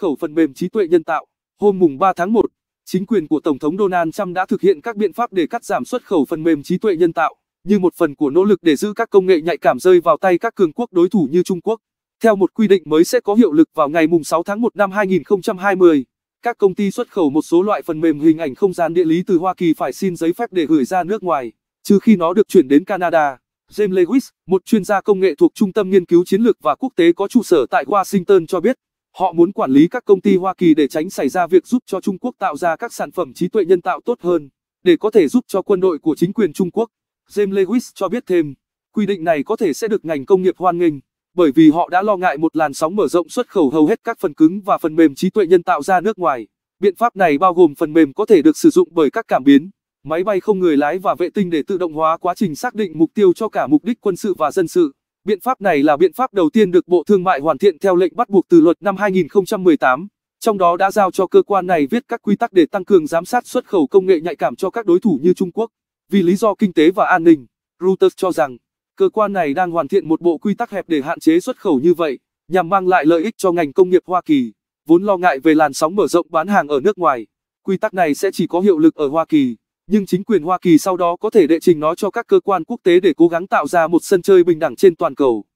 khẩu phần mềm trí tuệ nhân tạo. Hôm mùng 3 tháng 1, chính quyền của Tổng thống Donald Trump đã thực hiện các biện pháp để cắt giảm xuất khẩu phần mềm trí tuệ nhân tạo, như một phần của nỗ lực để giữ các công nghệ nhạy cảm rơi vào tay các cường quốc đối thủ như Trung Quốc. Theo một quy định mới sẽ có hiệu lực vào ngày mùng 6 tháng 1 năm 2020, các công ty xuất khẩu một số loại phần mềm hình ảnh không gian địa lý từ Hoa Kỳ phải xin giấy phép để gửi ra nước ngoài, trừ khi nó được chuyển đến Canada. James Lewis, một chuyên gia công nghệ thuộc Trung tâm Nghiên cứu Chiến lược và Quốc tế có trụ sở tại Washington cho biết, Họ muốn quản lý các công ty Hoa Kỳ để tránh xảy ra việc giúp cho Trung Quốc tạo ra các sản phẩm trí tuệ nhân tạo tốt hơn, để có thể giúp cho quân đội của chính quyền Trung Quốc. James Lewis cho biết thêm, quy định này có thể sẽ được ngành công nghiệp hoan nghênh, bởi vì họ đã lo ngại một làn sóng mở rộng xuất khẩu hầu hết các phần cứng và phần mềm trí tuệ nhân tạo ra nước ngoài. Biện pháp này bao gồm phần mềm có thể được sử dụng bởi các cảm biến, máy bay không người lái và vệ tinh để tự động hóa quá trình xác định mục tiêu cho cả mục đích quân sự và dân sự. Biện pháp này là biện pháp đầu tiên được Bộ Thương mại hoàn thiện theo lệnh bắt buộc từ luật năm 2018, trong đó đã giao cho cơ quan này viết các quy tắc để tăng cường giám sát xuất khẩu công nghệ nhạy cảm cho các đối thủ như Trung Quốc. Vì lý do kinh tế và an ninh, Reuters cho rằng, cơ quan này đang hoàn thiện một bộ quy tắc hẹp để hạn chế xuất khẩu như vậy, nhằm mang lại lợi ích cho ngành công nghiệp Hoa Kỳ, vốn lo ngại về làn sóng mở rộng bán hàng ở nước ngoài. Quy tắc này sẽ chỉ có hiệu lực ở Hoa Kỳ nhưng chính quyền Hoa Kỳ sau đó có thể đệ trình nó cho các cơ quan quốc tế để cố gắng tạo ra một sân chơi bình đẳng trên toàn cầu.